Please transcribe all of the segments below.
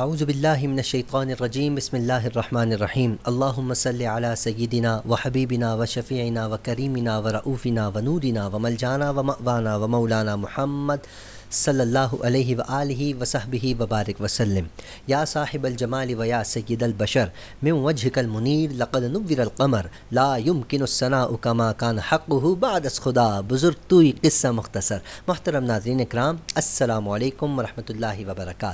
आउज़बिल्लिमिनशैफ़ानरजीम बसमीम अल्लाम सल सयदिना व हबीबिना व शफ़ीना व करीमिना व रऊफ़िना व नूरिना व मलजाना व मवाना व मौलाना महमद सल्ला अलैहि वआलि वबारक वसलम या साहिब अलजमाल व या सैद अलबशर मिन वजहकल मुनीर लक़द नवर ला यमकिन उकमा कान हक़ बदस खुदा बुज़ुर्ग तुई किस्सा मुख्तसर मोहतरम नाजरीन कराम असलकम वरहमल वबरक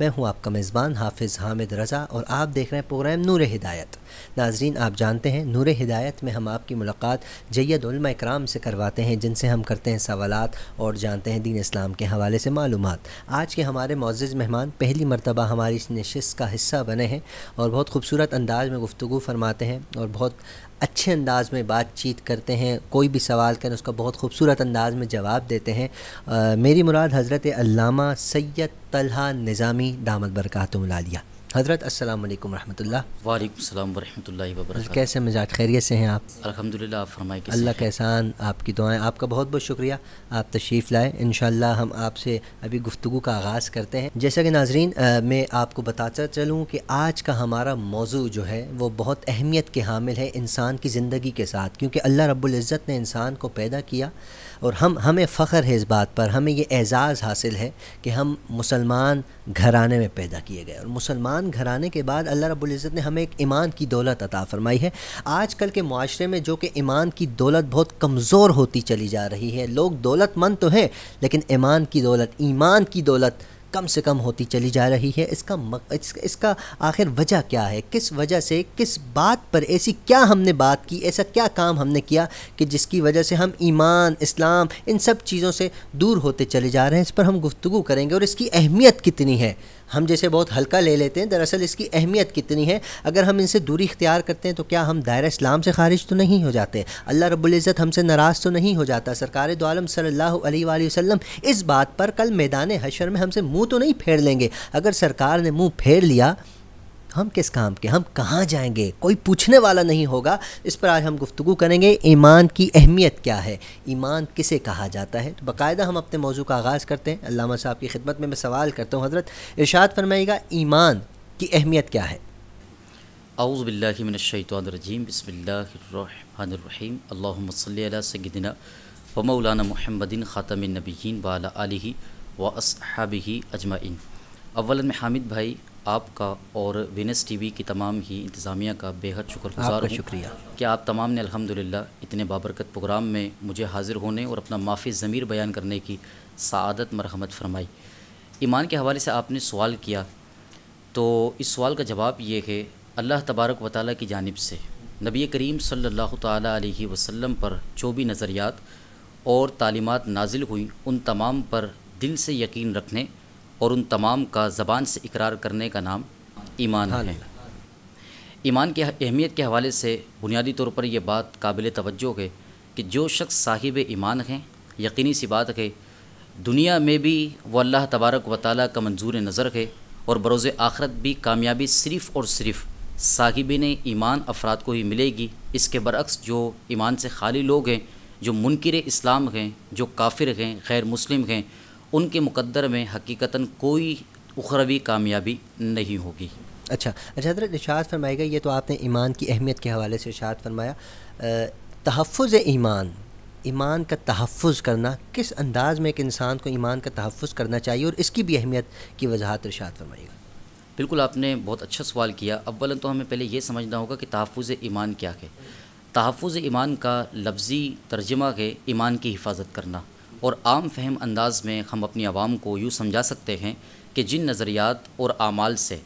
मैं हूँ आपका मेज़बान हाफिज़ हामिद रज़ा और आप देख रहे हैं प्रोग्राम नूर हिदायत नाजरीन आप जानते हैं नूर हिदायत में हम आपकी मुलाकात जैद कराम से करवाते हैं जिनसे हम करते हैं सवालत और जानते हैं दीन इस्लाम के हवाले हवाले से मालूम आज के हमारे मोज़ मेहमान पहली मरतबा हमारी इस नशस्त का हिस्सा बने हैं और बहुत खूबसूरत अंदाज में गुफ्तु फरमाते हैं और बहुत अच्छे अंदाज में बातचीत करते हैं कोई भी सवाल करें उसका बहुत खूबसूरत अंदाज में जवाब देते हैं आ, मेरी मुराद हज़रत अल्लामा सैयद तलहा निज़ामी दामद बरकातुम लालिया हजरत असल वालेकुम वालेकाम वरहमतुल्लाहि कैसे मिजाज खैरियत से हैं आप अल्हम्दुलिल्लाह आप फरमाए कैसे अल्लाह कैसान आपकी दुआएं आपका बहुत बहुत शुक्रिया आप तशरीफ़ लाए इन हम आपसे अभी गुफ्तु का आगाज़ करते हैं जैसा कि नाजरीन मैं आपको बताता चलूँ कि आज का हमारा मौजू जो है वो बहुत अहमियत के हामिल है इंसान की ज़िंदगी के साथ क्योंकि अल्लाह रब्ज़त ने इंसान को पैदा किया और हम हमें फ़ख्र है इस बात पर हमें ये एज़ाज़ हासिल है कि हम मुसलमान घराने में पैदा किए गए और मुसलमान घराने के बाद अल्लाह रब्ज़त ने हमें एक ईमान की दौलत अता फ़रमाई है आज कल के माशरे में जो कि ईमान की दौलत बहुत कमज़ोर होती चली जा रही है लोग दौलतमंद तो हैं लेकिन ईमान की दौलत ईमान की दौलत कम से कम होती चली जा रही है इसका मक, इस, इसका आखिर वजह क्या है किस वजह से किस बात पर ऐसी क्या हमने बात की ऐसा क्या काम हमने किया कि जिसकी वजह से हम ईमान इस्लाम इन सब चीज़ों से दूर होते चले जा रहे हैं इस पर हम गुफ्तु करेंगे और इसकी अहमियत कितनी है हम जैसे बहुत हल्का ले लेते हैं दरअसल इसकी अहमियत कितनी है अगर हम इनसे दूरी इख्तियार करते हैं तो क्या हम दायरा इस्लाम से खारिज तो नहीं हो जाते अल्लाह रब्ज़त हमसे नाराज़ तो नहीं हो जाता सरकार दोम सल्ला वसम इस बात पर कल मैदान हशर में हमसे मुँह तो नहीं फेर लेंगे अगर सरकार ने मुँह फेर लिया हम किस काम के हम कहाँ जाएंगे कोई पूछने वाला नहीं होगा इस पर आज हम गुफ्तु करेंगे ईमान की अहमियत क्या है ईमान किसे कहा जाता है तो बाकायदा हम अपने मौजू का आगाज़ करते हैं अल्लामा साहब की खिदमत में मैं सवाल करता हूँ हज़रत इर्शाद फरमाएगा ईमान की अहमियत क्या है आउज़बिल्लिमिनशतरजीम बसमीम अल्लाम सदिना व मौलाना महमदिन ख़ातमिन नबीन वाला व असहाबी अजमाइन अवलन में हामिद भाई आपका और विनस टीवी की तमाम ही इंतज़ामिया का बेहद शुक्रगुजार शुक्रिया कि आप तमाम ने अल्हम्दुलिल्लाह इतने बाबरकत प्रोग्राम में मुझे हाजिर होने और अपना माफ़ी ज़मीर बयान करने की सआदत मरहमत फरमाई ईमान के हवाले से आपने सवाल किया तो इस सवाल का जवाब ये है अल्लाह तबारक व ताली की जानब से नबी करीम सल्ला वसम पर जो भी नज़रियात और तालीमत नाजिल हुई उन तमाम पर दिल से यकीन रखने और उन तमाम का ज़बान से इकरार करने का नाम ईमान है ईमान की अहमियत के हवाले से बुनियादी तौर पर यह बात काबिल तवज्जो है कि जो शख्स साहिब ईमान हैं यकीनी सी बात है दुनिया में भी वो अल्लाह तबारक व ताली का मंजूर नज़र है और बरोज़ आखरत भी कामयाबी सिर्फ़ और सिर्फ़ साहिब ने ईमान अफराद को ही मिलेगी इसके बरक्स जो ईमान से खाली लोग हैं जो मुनकर इस्लाम हैं जो काफिर हैं गैर मुस्लिम हैं उनके मुकद्दर में हकीकता कोई उखरवी कामयाबी नहीं होगी अच्छा अच्छा हजरत इशात फरमाएगा ये तो आपने ईमान की अहमियत के हवाले से इशात फरमाया तहफ़ ईमान ईमान का तहफ़ करना किस अंदाज़ में एक इंसान को ईमान का तहफ़ करना चाहिए और इसकी भी अहमियत की वजाहत इर्शाद फरमाएगा बिल्कुल आपने बहुत अच्छा सवाल किया अव्वल तो हमें पहले ये समझना होगा कि तहफ़ ईमान क्या है तहफ़ ईमान का लफ्ज़ी तर्जमा है ईमान की हिफाजत करना और आम फहम अंदाज में हम अपनी आवाम को यूँ समझा सकते हैं कि जिन नज़रियात और आमाल से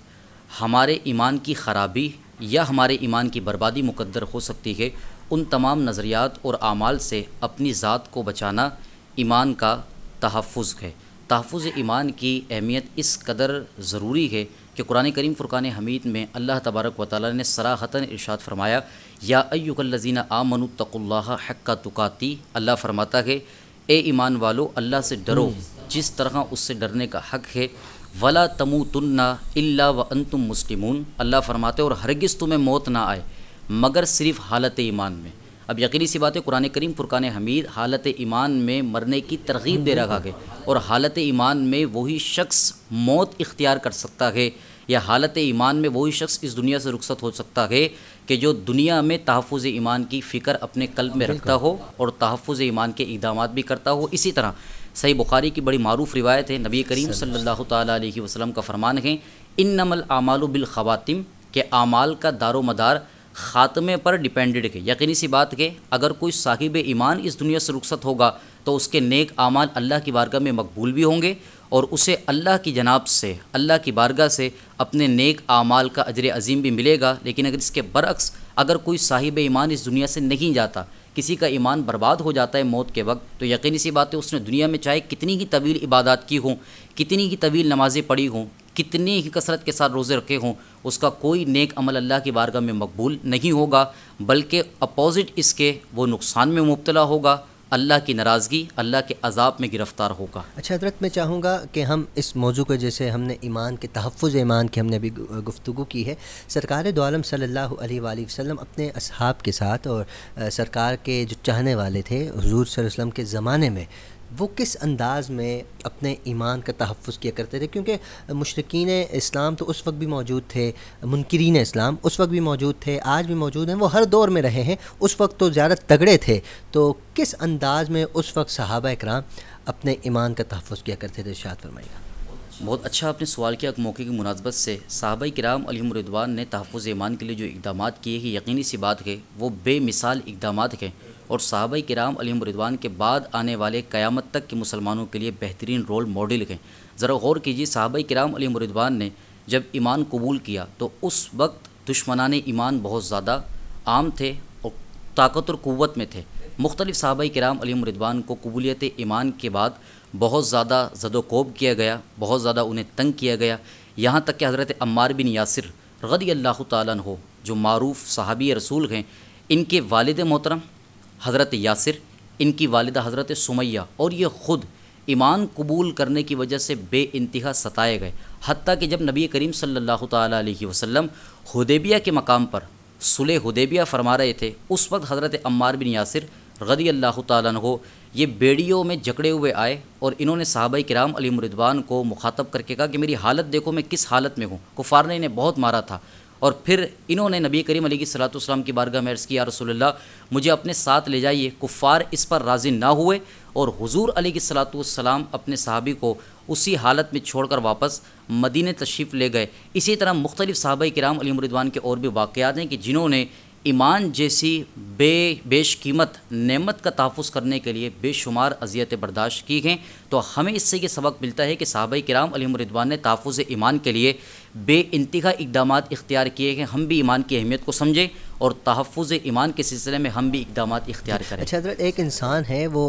हमारे ईमान की खराबी या हमारे ईमान की बर्बादी मुकद्दर हो सकती है उन तमाम नज़रियात और आमाल से अपनी ज़ात को बचाना ईमान का तहफ़ है तहफ़ ईमान की अहमियत इस कदर ज़रूरी है कि कुरान करीम फ़ुरान हमीद में अल्लाह तबारक व ताली ने सराहता इरशाद फरमाया या अयुकल्लजीना आमनु हक हक्का तुकाती अल्लाह फरमाता है ए ईमान वालो अल्लाह से डरो हम्म। जिस तरह उससे डरने का हक है वला तमु तुन्ना अल्ला व अंतुम मुस्लिमून अल्लाह फरमाते और हरगिज़ तुम्हें मौत ना आए मगर सिर्फ हालत ईमान में अब यकीनी सी बात है कुरान करीम फ़ुरकान हमीद हालत ईमान में मरने की तरगीब दे रखा है और हालत ईमान में वही शख्स मौत इख्तियार कर सकता है या हालत ईमान में वही शख्स इस दुनिया से रुखसत हो सकता है कि जो दुनिया में तहफ़ ईमान की फ़िक्र अपने कल्ब में रखता हो और तहफ़ ईमान के इकदाम भी करता हो इसी तरह सही बुखारी की बड़ी मरूफ़ रिवायत है नबी करीम सल्ला वसलम का फ़रमान है इन नमल आमाल ख़वातिम के आमाल का दारो मदार ख़ात्मे पर डिपेंडेड है यकीनी सी बात के अगर कोई साहिब ईमान इस दुनिया से रुखसत होगा तो उसके नेक आमाल अल्लाह की बारगाह में मकबूल भी होंगे और उसे अल्लाह की जनाब से अल्लाह की बारगाह से अपने नेक आमाल का अजर अजीम भी मिलेगा लेकिन अगर इसके बरक्स अगर कोई साहिब ईमान इस दुनिया से नहीं जाता किसी का ईमान बर्बाद हो जाता है मौत के वक्त तो यकीन सी बात है उसने दुनिया में चाहे कितनी ही तवील इबादत की हों कितनी ही तवील नमाज़ें पढ़ी हों कितनी ही कसरत के साथ रोज़े रखे हों उसका कोई नेक अमल अल्लाह की बारगाह में मकबूल नहीं होगा बल्कि अपोज़िट इसके वो नुकसान में मुबतला होगा अल्लाह की नाराज़गी अल्लाह के अजाब में गिरफ़्तार होगा अच्छा हजरत मैं चाहूँगा कि हम इस मौजू को जैसे हमने ईमान के तहफ़ ईमान की हमने अभी गुफ्तु की है सरकार दोम सल्ला वसम अपने अब के साथ और सरकार के जो चाहने वाले थे हजूर वसम के ज़माने में वो किस अंदाज में अपने ईमान का तहफ़ किया करते थे क्योंकि मशरकिन इस्लाम तो उस वक्त भी मौजूद थे मुनकरीन इस्लाम उस वक्त भी मौजूद थे आज भी मौजूद हैं वो हर दौर में रहे हैं उस वक्त तो ज़्यादा तगड़े थे तो किस अंदाज में उस वक्त सहाबा इकराम अपने ईमान का तहफ़ किया करते थे शाद फरमाएगा बहुत अच्छा आपने सवाल किया एक मौके की मुनासबत से साहबा कराम अलमरिदवान ने तहफ़ ईमान के लिए जो इकदाम किए कि यकीनी सी बात है वो बेमिसाल इकदाम हैं और साहब कराम अलीमरिदवान के बाद आने वाले क़्यामत तक के मुसलमानों के लिए बेहतरीन रोल मॉडल हैं ज़रा गौर कीजिए साहब कराम अलीमरिदवान ने जब ईमान कबूल किया तो उस वक्त दुश्मनान ईमान बहुत ज़्यादा आम थे और ताकत और क़वत में थे मुख्तलिफ़ साहब कराम अलीमरिदवान को कबूलियत ईमान के बाद बहुत ज़्यादा जदोकोब किया गया बहुत ज़्यादा उन्हें तंग किया गया यहाँ तक कि हज़रत अम्मार बिन यासिर रदी अल्लाह तु जो मरूफ़ सहाबी रसूल हैं इनके वालद मोहतरम हज़रत यासिर इनकी वालदा हज़रत सुमैया और ये ख़ुद ईमान कबूल करने की वजह से बे इंतहा सताए गए हती कि जब नबी करीम सल्लल्लाहु अलैहि वसल्लम के मकाम पर सुलह हदेबिया फरमा रहे थे उस वक्त हज़रत अम्मार बिन यासिर गदी अल्लाह तु ये बेड़ियों में जकड़े हुए आए और इन्होंने साहब कराम अली मुरिदवान को मुखातब करके कहा कि मेरी हालत देखो मैं किस हालत में हूँ कुफ़ार ने इन्हें बहुत मारा था और फिर इन्होंने नबी करीम अली की बारगाह में की किया रसोल्ला मुझे अपने साथ ले जाइए कुफ़ार इस पर राज़ी ना हुए और हजूर सलाम अपने सहाबी को उसी हालत में छोड़कर वापस मदीने तशरीफ़ ले गए इसी तरह मुख्तलिफ़ साहबा कराम अली अलीमरिदवान के और भी वाक़ हैं कि जिन्होंने ईमान जैसी बे बेश कीमत का तहफ़ करने के लिए बेशुमार अजियतें बर्दाश्त की हैं तो हमें इससे ये सबक मिलता है कि साहब कराम अलीमरिदवान ने तहफ़ ईमान के लिए बे इंतहा इकदाम इख्तियार किए हैं हम भी ईमान की अहमियत को समझें और तहफ़ ईमान के सिलसिले में हम भी इकदाम इख्तियार करें अच्छा हजरत एक इंसान है वो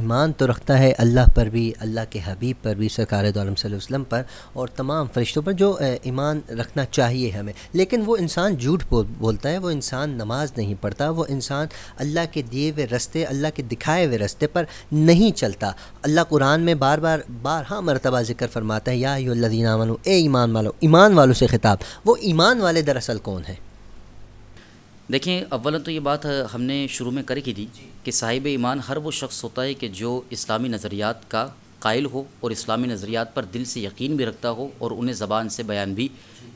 ईमान तो रखता है अल्लाह पर भी अल्लाह के हबीब पर भी सरकार आलम पर और तमाम फरिश्तों पर जो ईमान रखना चाहिए हमें लेकिन वो इंसान झूठ बोलता है वो इंसान नमाज नहीं पढ़ता वो इंसान अल्लाह के दिए हुए रस्ते अल्लाह के दिखाए हुए रस्ते पर नहीं चलता अल्लाह कुरान में बार बार हाँ मरतबा जिक्र फरमाता है या योल्लिन ए ईमान वालो ईमान वालों से खिताब वो ईमान वाले दरअसल कौन है देखें अवला तो ये बात हमने शुरू में कर की थी कि साहिब ईमान हर वो शख्स होता है कि जो इस्लामी नज़रियात का कायल हो और इस्लामी नज़रियात पर दिल से यकीन भी रखता हो और उन्हें ज़बान से बयान भी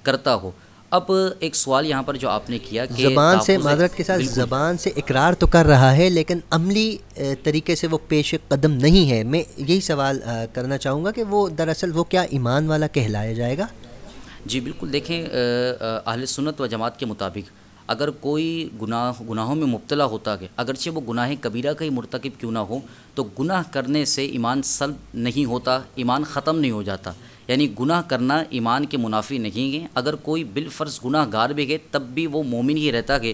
करता हो अब एक सवाल यहाँ पर जो आपने किया कि ज़बान से माजरत के साथ ज़बान से इकरार तो कर रहा है लेकिन अमली तरीके से वो पेश कदम नहीं है मैं यही सवाल करना चाहूँगा कि वो दरअसल वो क्या ईमान वाला कहलाया जाएगा जी बिल्कुल देखें अहल सुन्नत व जमात के मुताबिक अगर कोई गुनाह गुनाहों में मुबतला होता है अगरचे वो गुनाह कबीरा का ही मरतकब क्यों ना हो तो गुनाह करने से ईमान सल नहीं होता ईमान ख़त्म नहीं हो जाता यानी गुनाह करना ईमान के मुनाफी नहीं है अगर कोई बिलफ़र्ज़ गुनाह गार भी गए तब भी वो मोमिन ही रहता है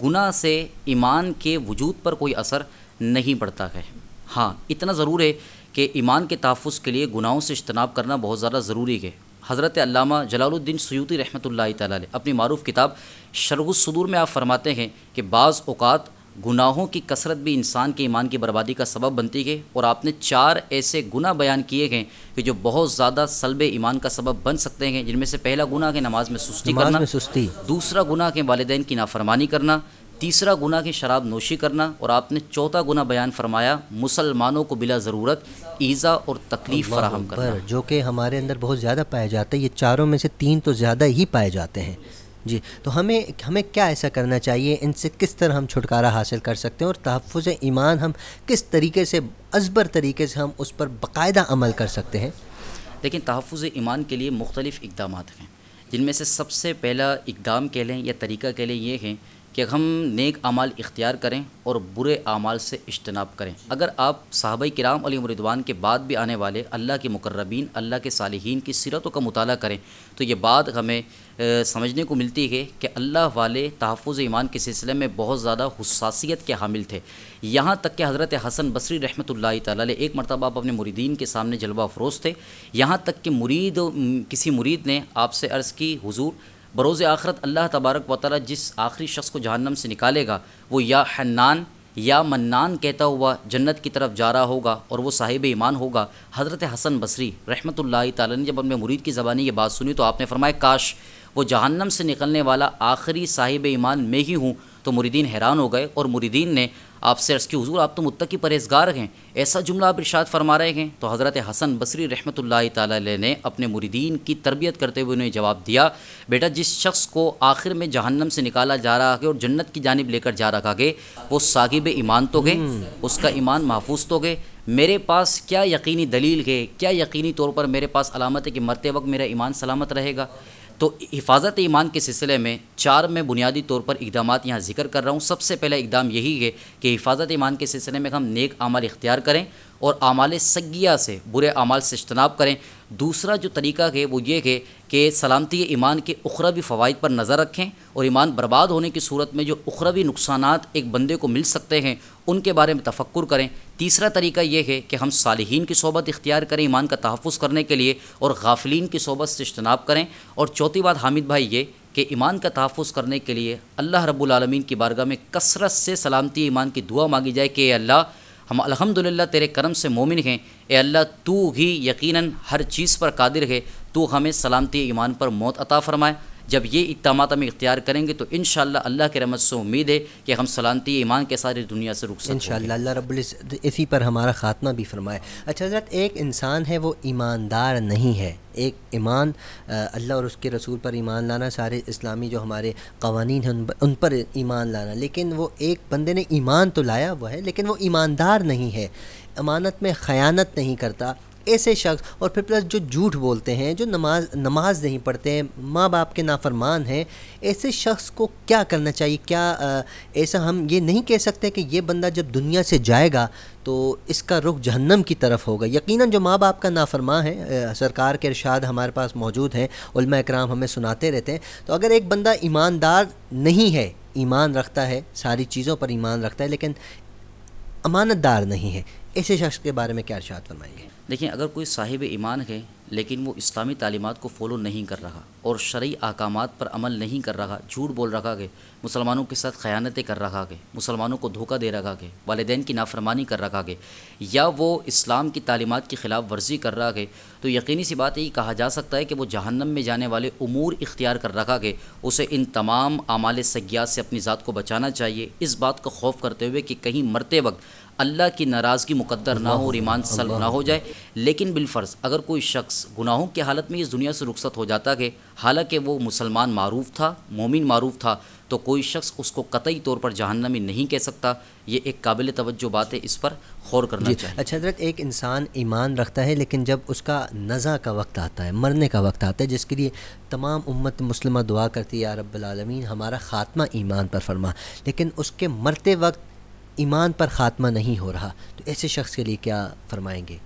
गुनाह से ईमान के वजूद पर कोई असर नहीं पड़ता है हाँ इतना ज़रूर है कि ईमान के तहफ़ के लिए गुनाहों से इजतनाब करना बहुत ज़्यादा ज़रूरी है हज़रत अल्लामा जलालुद्दीन सयूती रहमत ताली अपनी मरूफ़ किताब शरगुसदूर में आप फरमाते हैं कि बाज़ अवत गुनाहों की कसरत भी इंसान के ईमान की बर्बादी का सबब बनती है और आपने चार ऐसे गुना बयान किए हैं कि जो बहुत ज़्यादा सलब ईमान का सबब बन सकते हैं जिनमें से पहला गुना के नमाज में सुस्ती नमाज करना में सुस्ती दूसरा गुना के वालदेन की नाफरमानी करना तीसरा गुना की शराब नोशी करना और आपने चौथा गुना बयान फरमाया मुसलमानों को बिला ज़रूरत ईज़ा और तकलीफ़ फराहम करना जो कि हमारे अंदर बहुत ज़्यादा पाए जाते हैं ये चारों में से तीन तो ज़्यादा ही पाए जाते हैं जी तो हमें हमें क्या ऐसा करना चाहिए इनसे किस तरह हम छुटकारा हासिल कर सकते हैं और तहफ़ ईमान हम किस तरीके से अजबर तरीके से हम उस पर बाकायदा अमल कर सकते हैं लेकिन तहफ़ ईमान के लिए मुख्तलिफ़ इकदाम हैं जिनमें से सबसे पहला इकदाम कह लें या तरीका कह लें ये है कि हम नेक अमाल इख्तियार करें और बुरे अमाल से इज्तनाब करें अगर आप साहब कराम अली मरिदवान के बाद भी आने वाले अल्लाह के मुकर्रबीन अल्लाह के सालहीन की सीरतों का मुताल करें तो ये बात हमें समझने को मिलती है कि अल्लाह वाले तहफ़ ईमान के सिलसिले में बहुत ज़्यादा हसासीत के हामिल थे यहाँ तक कि हज़रत हसन बसरी रहमत ला एक मरतबा आप अपने मुरीदीन के सामने जलवा अफरोज़ थे यहाँ तक कि मुरीद किसी मुरीद ने आपसे अर्ज़ की हजूर बरोज़ आखरत अल्लाह तबारक व जिस आखिरी शख्स को जहन्नम से निकालेगा वो या हन्नान या मन्नान कहता हुआ जन्नत की तरफ जा रहा होगा और वो साहिब ईमान होगा हज़रत हसन बसरी रहमत ला ने जब अपने मुरीद की ज़बानी ये बात सुनी तो आपने फरमाया काश वो जहन्नम से निकलने वाला आखिरी साहिब ईमान में ही हूँ तो मुरीदीन हैरान हो गए और मुरीदीन ने आपसे अर्ज़ की हजूर आप तो मुत्तकी परहेजगार हैं ऐसा जुमला आप इर्शाद फरमा रहे हैं तो हज़रत हसन बसरी रहमत लाई ने अपने मुरीदीन की तरबियत करते हुए उन्हें जवाब दिया बेटा जिस शख्स को आखिर में जहन्नम से निकाला जा रहा है और जन्नत की जानब लेकर जा रहा है वो सागिब ईमान तो गए हम्म। उसका ईमान महफूज तो गए मेरे पास क्या यकीनी दलील है क्या यकीनी तौर पर मेरे पास अलामत है कि मरते वक्त मेरा ईमान सलामत रहेगा तो हिफाजत ईमान के सिलसिले में चार में बुनियादी तौर पर इकदाम यहाँ जिक्र कर रहा हूँ सबसे पहला इकदाम यही है कि हिफाजत ईमान के सिलसिले में हम नेक अमल इख्तियार करें और आमाल सगिया से बुरे आमाल से इजतनाब करें दूसरा जो तरीका है वो ये है कि सलामती ईमान के उखरवी फ़वाद पर नज़र रखें और ईमान बर्बाद होने की सूरत में जो उखरवी नुकसान एक बंदे को मिल सकते हैं उनके बारे में तफक्र करें तीसरा तरीका यह है कि हम सालहीन की सोबत इख्तियार करें ईमान का तहफ़ करने के लिए और गाफिलीन की सोबत से इजतनाब करें और चौथी बात हामिद भाई ये कि ईमान का तहफ़ करने के लिए अल्लाह रबालमीन की बारगाह में कसरत से सलामती ईमान की दुआ मांगी जाए कि अल्लाह हम अल्हम्दुलिल्लाह तेरे करम से मोमिन हैं ए अल्लाह तू ही यकीनन हर चीज़ पर कादिर है तू हमें सलामती ईमान पर मौत अता फ़रमाए जब ये इकदाम हम इख्तियार करेंगे तो इन अल्लाह के रहमत से उम्मीद है कि हम सलामती ईमान के सारे दुनिया से रुक इन अल्लाह रब इसी पर हमारा ख़ात्मा भी फरमाए अच्छा हजरत एक इंसान है वो ईमानदार नहीं है एक ईमान अल्लाह और उसके रसूल पर ईमान लाना सारे इस्लामी जो हमारे कवानीन हैं उन पर ईमान लाना लेकिन वो एक बंदे ने ईमान तो लाया वह है लेकिन वो ईमानदार नहीं है अमानत में ख़यानत नहीं करता ऐसे शख्स और फिर प्लस जो झूठ बोलते हैं जो नमाज नमाज नहीं पढ़ते हैं माँ बाप के नाफरमान हैं ऐसे शख्स को क्या करना चाहिए क्या ऐसा हम ये नहीं कह सकते कि ये बंदा जब दुनिया से जाएगा तो इसका रुख जहन्नम की तरफ होगा यकीनन जो माँ बाप का नाफरमा है सरकार के इरशाद हमारे पास मौजूद हैं कराम हमें सुनाते रहते हैं तो अगर एक बंदा ईमानदार नहीं है ईमान रखता है सारी चीज़ों पर ईमान रखता है लेकिन अमानतदार नहीं है ऐसे शख्स के बारे में क्या इरशाद फरमाएंगे देखिए अगर कोई साहिब ईमान है लेकिन वो इस्लामी तालीमत को फॉलो नहीं कर रहा और शर्य अहकाम पर अमल नहीं कर रहा झूठ बोल रखा है मुसलमानों के साथ ख़यानतें कर रखा है मुसलमानों को धोखा दे रखा है वालदेन की नाफरमानी कर रखा है या वो इस्लाम की तालीमत की ख़िलाफ़ वर्जी कर रहा है तो यकीनी सी बात यही कहा जा सकता है कि वो जहन्नम में जाने वाले अमूर इख्तियार कर रखा है उसे इन तमाम आमाल सयात से अपनी ज़ात को बचाना चाहिए इस बात का खौफ करते हुए कि कहीं मरते वक्त अल्लाह की नाराज़गी मुकद्दर ना हो और ईमान सल ना हो जाए लेकिन बिलफ़र्ज़ अगर कोई शख्स गुनाहों की हालत में इस दुनिया से रुखसत हो जाता है हालांकि वो मुसलमान मारूफ़ था मोमिन मरूफ था तो कोई शख्स उसको कतई तौर पर जहन्नमी नहीं कह सकता ये एक काबिल तवज्जो बात है इस पर गौर करना चाहिए अच्छा हजरत एक इंसान ईमान रखता है लेकिन जब उसका नज़ा का वक्त आता है मरने का वक्त आता है जिसके लिए तमाम उम्मत मुस्लिम दुआ करती है या रब्बुल हमारा ख़ात्मा ईमान पर फरमा लेकिन उसके मरते वक्त ईमान पर ख़ात्मा नहीं हो रहा तो ऐसे शख्स के लिए क्या फरमाएँगे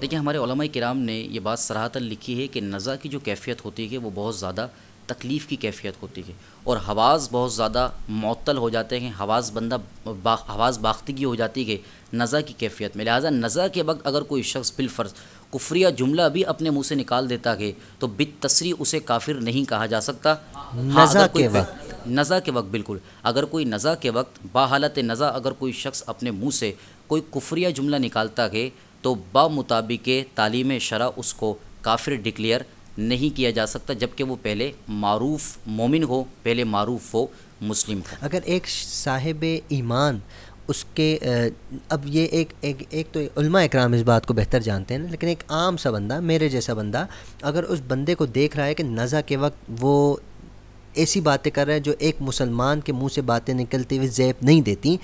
देखिए हमारे कराम ने ये बात सराहता लिखी है कि नज़ा की जो कैफियत होती है वो बहुत ज़्यादा तकलीफ़ की कैफियत होती है और हवास बहुत ज़्यादा मअतल हो जाते हैं हवास बंदा बा, हवास बाख्तगी हो जाती है नज़ा की कैफियत में लिहाजा नज़ा के वक्त अगर कोई शख्स बिलफर्ज कुफरिया जुमला भी अपने मुंह से निकाल देता है तो बित तस्री उसे काफिर नहीं कहा जा सकता हाँ, नज़ा के वक्त नज़ा के वक्त बिल्कुल अगर कोई नज़ा के वक्त बाहालत नज़ा अगर कोई शख्स अपने मुंह से कोई कुफरिया जुमला निकालता है तो बामुताबिक तालीम शरा उसको काफिर डिक्लेयर नहीं किया जा सकता जबकि वो पहले मारूफ मोमिन हो पहले मारूफ हो मुस्लिम अगर एक साहिब ईमान उसके अब ये एक एक एक तो उलमा इकराम इस बात को बेहतर जानते हैं लेकिन एक आम सा बंदा मेरे जैसा बंदा अगर उस बंदे को देख रहा है कि नज़ा के वक्त वो ऐसी बातें कर रहे हैं जो एक मुसलमान के मुंह से बातें निकलते हुए जैब नहीं देती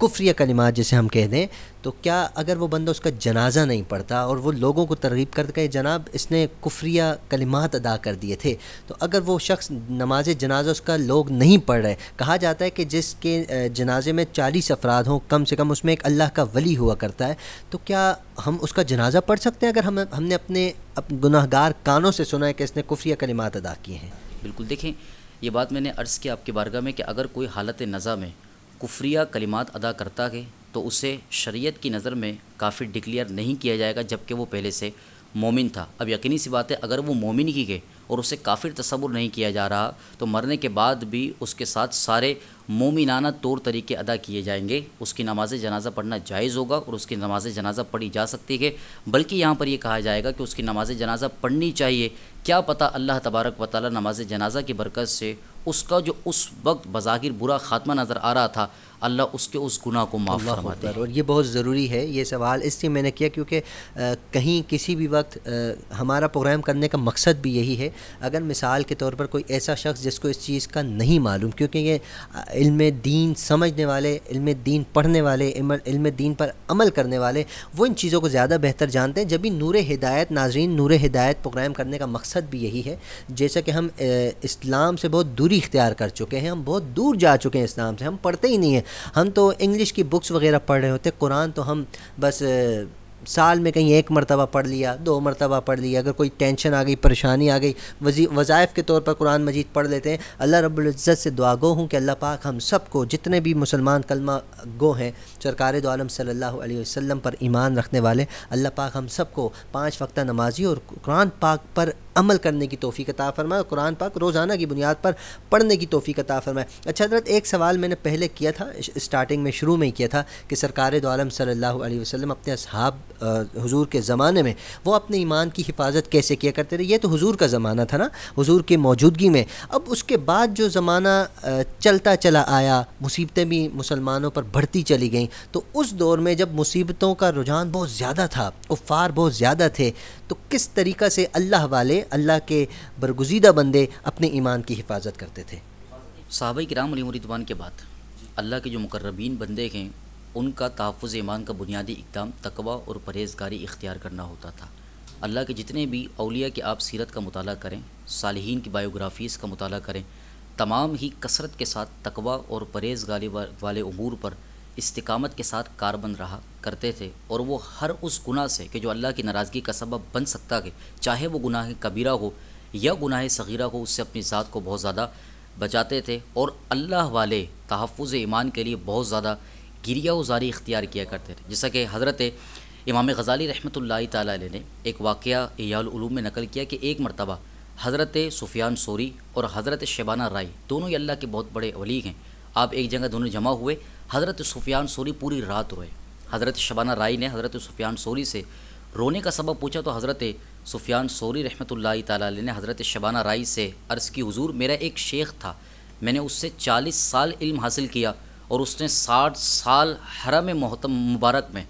कुफ्रिया कलिमात जिसे हम कह दें तो क्या अगर वो बंदा उसका जनाजा नहीं पढ़ता और वो लोगों को तरगीब करके जनाब इसने कुफ्रिया कलिमात अदा कर दिए थे तो अगर वो शख्स नमाज जनाजा उसका लोग नहीं पढ़ रहे कहा जाता है कि जिसके जनाजे में चालीस अफराद हों कम से कम उसमें एक अल्लाह का वली हुआ करता है तो क्या हम उसका जनाजा पढ़ सकते हैं अगर हम हमने अपने गुनाहगार कानों से सुना है कि इसने कुफ्रिया कलिमात अदा किए हैं बिल्कुल देखें ये बात मैंने अर्ज़ की आपके बारगाह में कि अगर कोई हालत नज़ा में कुफ्रिया कलिमात अदा करता है तो उसे शरीयत की नज़र में काफ़ी डिक्लेयर नहीं किया जाएगा जबकि वो पहले से मोमिन था अब यकीनी सी बात है अगर वो मोमिन ही गए और उसे काफिर तस्वुर नहीं किया जा रहा तो मरने के बाद भी उसके साथ सारे मोमिनाना तौर तरीके अदा किए जाएंगे उसकी नमाज जनाजा पढ़ना जायज़ होगा और उसकी नमाज जनाजा पढ़ी जा सकती है बल्कि यहाँ पर यह कहा जाएगा कि उसकी नमाज जनाजा पढ़नी चाहिए क्या पता अल्लाह तबारक व ताली नमाज जनाजा की बरकत से उसका जो उस वक्त बज़ाहिर बुरा ख़ात्मा नज़र आ रहा था अल्लाह उसके उस गुनाह को माफ़ फरमाता है और ये बहुत ज़रूरी है ये सवाल इसलिए मैंने किया क्योंकि कहीं किसी भी वक्त आ, हमारा प्रोग्राम करने का मकसद भी यही है अगर मिसाल के तौर पर कोई ऐसा शख्स जिसको इस चीज़ का नहीं मालूम क्योंकि ये इल्म दीन समझने वाले इल्म दीन पढ़ने वाले इल्म दीन पर अमल करने वाले वो इन चीज़ों को ज़्यादा बेहतर जानते हैं जब भी नूर हिदायत नाजरीन नूर हिदायत प्रोग्राम करने का मकसद भी यही है जैसा कि हम इस्लाम से बहुत दूरी इख्तियार कर चुके हैं हम बहुत दूर जा चुके हैं इस्लाम से हम पढ़ते ही नहीं हैं हम तो इंग्लिश की बुक्स वगैरह पढ़ रहे होते कुरान तो हम बस साल में कहीं एक मरतबा पढ़ लिया दो मरतबा पढ़ लिया अगर कोई टेंशन आ गई परेशानी आ गई वज़ायफ़ के तौर पर कुरान मजीद पढ़ लेते हैं अल्लाह रब्ज़त से दुआ गो हूँ कि अल्लाह पाक हम सब को जितने भी मुसलमान कलमा गो हैं सरकार दोम सल्ला पर ईमान रखने वाले अल्लाह पाक हम सब को पाँच वक्त नमाजी और कुरान पाक पर अमल करने की तोफ़ी कता फ़रमाए कुरान पाक रोज़ाना की बुनियाद पर पढ़ने की तोफ़ी कता फ़रमाए अच्छा हजरत एक सवाल मैंने पहले किया था स्टार्टिंग में शुरू में ही किया था कि सरकार दोम सल्ला वसलम अपने अब हजूर के ज़माने में वो अपने ईमान की हिफाजत कैसे किया करते थे ये तो हजूर का ज़माना था ना हजूर की मौजूदगी में अब उसके बाद जो ज़माना चलता चला आया मुसीबतें भी मुसलमानों पर बढ़ती चली गई तो उस दौर में जब मुसीबतों का रुझान बहुत ज़्यादा था उफ़ार बहुत ज़्यादा थे तो किस तरीक़ा से अल्लाह वाले अल्लाह के बरगुजीदा बंदे अपने ईमान की हिफाजत करते थे सहाब कराम रिदवान के बाद अल्लाह के जो मुकर्रबीन बंदे हैं उनका तहफ़ ईमान का बुनियादी इकदाम तकवा और परहेज़गारी इख्तियार करना होता था अल्लाह के जितने भी अलिया के आप सीरत का मताल करें सालहन की बायोग्राफ़ीज़ का मताल करें तमाम ही कसरत के साथ तकवा और परहेज़गारी वाले अमूर पर इस्तकामत के साथ कारबंद रहा करते थे और वो हर उस गुनाह से कि जो अल्लाह की नाराज़गी का सबब बन सकता है चाहे वो गुनाह कबीरा हो या गुनाह सगीरा हो उससे अपनी ज़ात को बहुत ज़्यादा बचाते थे और अल्लाह वाले तहफ़ ईमान के लिए बहुत ज़्यादा गिरिया उजारी इख्तियार किया करते थे जैसा कि हज़रत इमाम गज़ाली रहमत ताली ने एक वाक़ यालूम में नकल किया कि एक मरतबा हज़रत सुफियान सोरी और हज़रत शबाना राय दोनों ही अल्लाह के बहुत बड़े वलीग हैं आप एक जगह दोनों जमा हुए हज़रत सुफियान सोरी पूरी रात रोए हज़रत शबाना राय ने हज़रत सुफियान सोरी से रोने का सबब पूछा तो हज़रत सुफियान सोरी रहमत ताली ने हज़रत शबाना राय से अर्ज़ की हजूर मेरा एक शेख था मैंने उससे चालीस साल इल्म हासिल किया और उसने साठ साल हरम मोहतम मुबारक में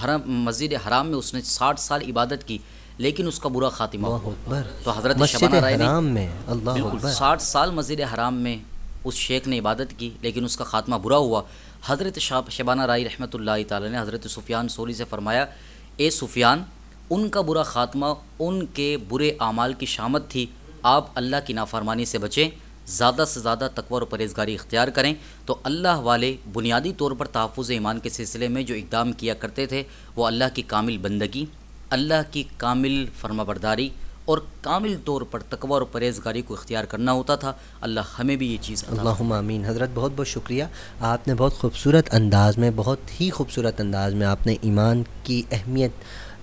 हरम मस्जिद हराम में उसने साठ साल इबादत की लेकिन उसका बुरा खातिमा तो हज़रत शबाना राय ने साठ साल मस्जिद हराम में उस शेख ने इबादत की लेकिन उसका ख़ात्मा बुरा हुआ हज़रत शाह शबाना राय रहमत लाई तजरत हज़रत सुफियान सोरी से फ़रमाया ए सुफियान उनका बुरा ख़ात्मा उनके बुरे अमाल की शामत थी आप अल्लाह की नाफरमानी से बचें ज़्यादा से ज़्यादा तकवर और परहेज़गारी इख्तियार करें तो अल्लाह वाले बुनियादी तौर पर तहफ़ ईमान के सिलसिले में जो इकदाम किया करते थे वो अल्लाह की कामिल बंदगी अल्लाह की कामिल फर्माबरदारी और कामिल तौर पर तकवा और परहेजगारी को इख्तियार करना होता था अल्लाह हमें भी ये चीज़ अल्लामीन हज़रत बहुत बहुत शुक्रिया आपने बहुत खूबसूरत अंदाज़ में बहुत ही खूबसूरत अंदाज़ में आपने ईमान की अहमियत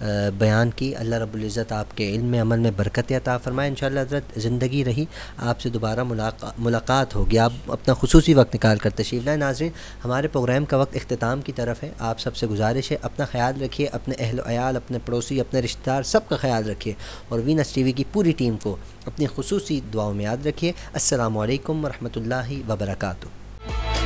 बयान की अल्लाह रबुल्ज़त आपके इल्म में अमल में बरकत अता फ़रमाए इन हज़रत ज़िंदगी रही आपसे दोबारा मुलाका, मुलाकात होगी आप अपना खसूस वक्त निकाल कर तशीफ नाजरन हमारे प्रोग्राम का वक्त अख्ताम की तरफ है आप सबसे गुजारिश है अपना ख्याल रखिए अपने अहल अयाल अपने पड़ोसी अपने रिश्तेदार सब का ख्याल रखिए और वीनस टी वी की पूरी टीम को अपनी खसूसी दुआओं में याद रखिए असल वरहमल वबरकू